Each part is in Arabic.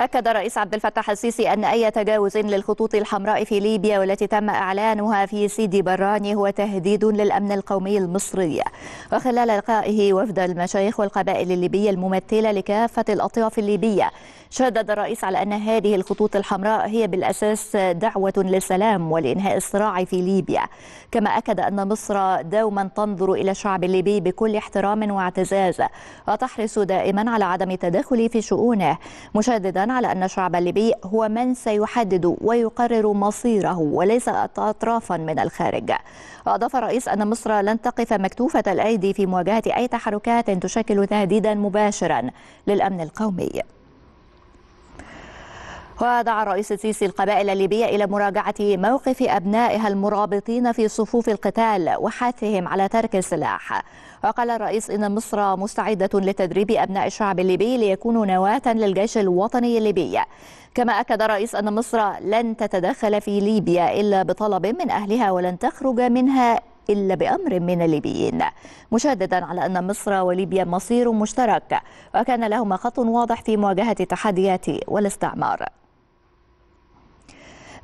أكد الرئيس عبد الفتاح السيسي أن أي تجاوز للخطوط الحمراء في ليبيا والتي تم إعلانها في سيدي براني هو تهديد للأمن القومي المصري وخلال لقائه وفد المشايخ والقبائل الليبية الممثلة لكافة الأطياف الليبية شدد الرئيس على أن هذه الخطوط الحمراء هي بالأساس دعوة للسلام ولإنهاء الصراع في ليبيا كما أكد أن مصر دوما تنظر إلى الشعب الليبي بكل احترام واعتزاز وتحرص دائما على عدم التدخل في شؤونه مشددا على أن الشعب الليبي هو من سيحدد ويقرر مصيره وليس أطرافا من الخارج وأضاف الرئيس أن مصر لن تقف مكتوفة الأيدي في مواجهة أي تحركات تشكل تهديدا مباشرا للأمن القومي ودعا الرئيس السيسي القبائل الليبية إلى مراجعة موقف أبنائها المرابطين في صفوف القتال وحثهم على ترك السلاح وقال الرئيس إن مصر مستعدة لتدريب أبناء الشعب الليبي ليكونوا نواة للجيش الوطني الليبي كما أكد الرئيس أن مصر لن تتدخل في ليبيا إلا بطلب من أهلها ولن تخرج منها إلا بأمر من الليبيين مشددا على أن مصر وليبيا مصير مشترك وكان لهما خط واضح في مواجهة التحديات والاستعمار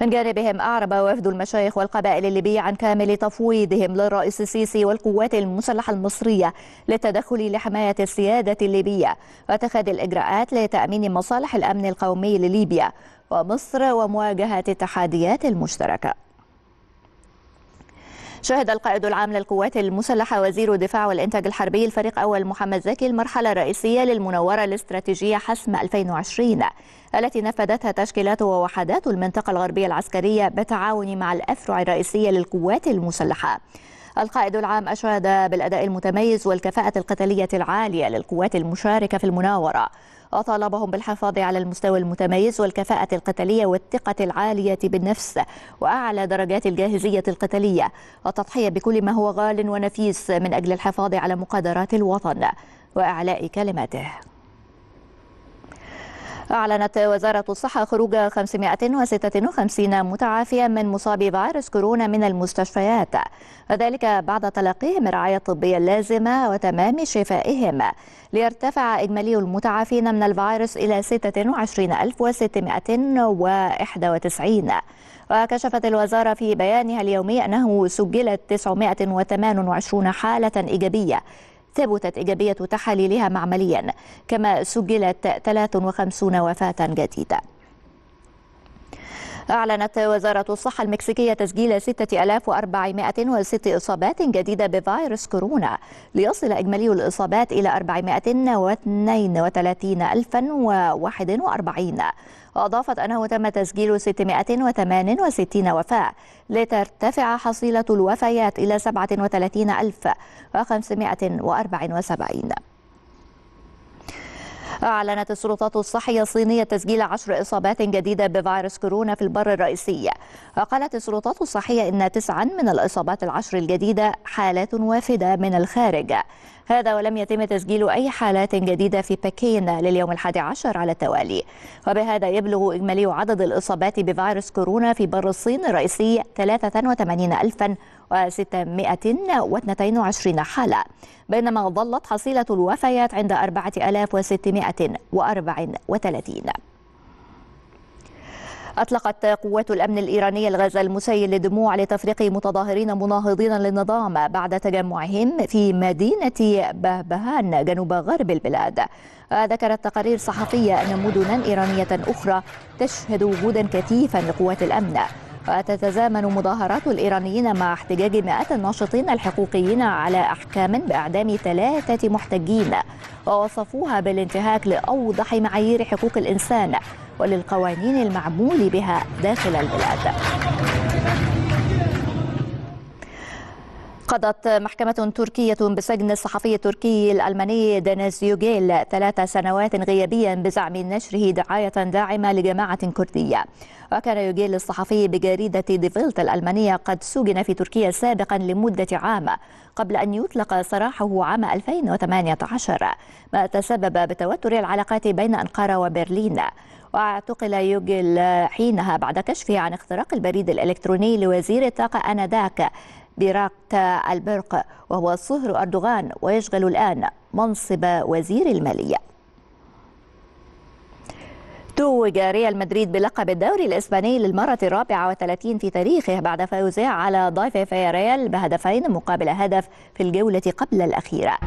من جانبهم أعرب وفد المشايخ والقبائل الليبية عن كامل تفويضهم للرئيس السيسي والقوات المسلحة المصرية للتدخل لحماية السيادة الليبية واتخاذ الإجراءات لتأمين مصالح الأمن القومي لليبيا ومصر ومواجهة التحديات المشتركة شهد القائد العام للقوات المسلحة وزير الدفاع والإنتاج الحربي الفريق أول محمد زكي المرحلة الرئيسية للمنورة الاستراتيجية حسم 2020 التي نفذتها تشكيلات ووحدات المنطقة الغربية العسكرية بالتعاون مع الأفرع الرئيسية للقوات المسلحة القائد العام أشاد بالأداء المتميز والكفاءة القتالية العالية للقوات المشاركة في المناورة وطالبهم بالحفاظ على المستوى المتميز والكفاءة القتالية والثقة العالية بالنفس وأعلى درجات الجاهزية القتالية والتضحية بكل ما هو غال ونفيس من أجل الحفاظ على مقدرات الوطن وإعلاء كلماته أعلنت وزارة الصحة خروج 556 متعافيا من مصابي فيروس كورونا من المستشفيات وذلك بعد تلقيهم الرعاية الطبية اللازمة وتمام شفائهم ليرتفع إجمالي المتعافين من الفيروس إلى 26691 وكشفت الوزارة في بيانها اليومي أنه سجلت 928 حالة إيجابية ثبتت إيجابية تحاليلها معمليا كما سجلت 53 وفاة جديدة أعلنت وزارة الصحة المكسيكية تسجيل 6406 إصابات جديدة بفيروس كورونا ليصل إجمالي الإصابات إلى 432041 وأضافت أنه تم تسجيل 668 وفاة لترتفع حصيلة الوفيات إلى 37574 أعلنت السلطات الصحية الصينية تسجيل عشر إصابات جديدة بفيروس كورونا في البر الرئيسي وقالت السلطات الصحية إن تسعا من الإصابات العشر الجديدة حالات وافدة من الخارج هذا ولم يتم تسجيل أي حالات جديدة في بكين لليوم الحادي عشر على التوالي وبهذا يبلغ إجمالي عدد الإصابات بفيروس كورونا في بر الصين الرئيسي 83 ألفاً 622 حالة بينما ظلت حصيلة الوفيات عند 4634 أطلقت قوات الأمن الإيرانية الغاز المسيل للدموع لتفريق متظاهرين مناهضين للنظام بعد تجمعهم في مدينة بهبهان جنوب غرب البلاد ذكرت تقارير صحفية أن مدنا إيرانية أخرى تشهد وجودا كثيفا لقوات الأمن وتتزامن مظاهرات الإيرانيين مع احتجاج مئات الناشطين الحقوقيين على أحكام بإعدام ثلاثة محتجين ووصفوها بالانتهاك لأوضح معايير حقوق الإنسان وللقوانين المعمول بها داخل البلاد قضت محكمة تركية بسجن الصحفي التركي الألماني دينيس يوغيل ثلاث سنوات غيابيا بزعم نشره دعاية داعمة لجماعة كردية وكان يوغيل الصحفي بجريدة ديفيلت الألمانية قد سجن في تركيا سابقا لمدة عام قبل أن يطلق سراحه عام 2018 ما تسبب بتوتر العلاقات بين أنقرة وبرلين واعتقل يوغيل حينها بعد كشفه عن اختراق البريد الإلكتروني لوزير الطاقة آنذاك بيراقت البرق وهو صهر أردوغان ويشغل الآن منصب وزير المالية توج ريال مدريد بلقب الدوري الإسباني للمرة الرابعة والثلاثين في تاريخه بعد فوزه على ضيف فياريال بهدفين مقابل هدف في الجولة قبل الأخيرة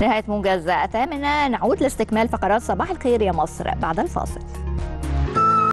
نهاية موجز الثامنة نعود لاستكمال فقرات صباح الخير يا مصر بعد الفاصل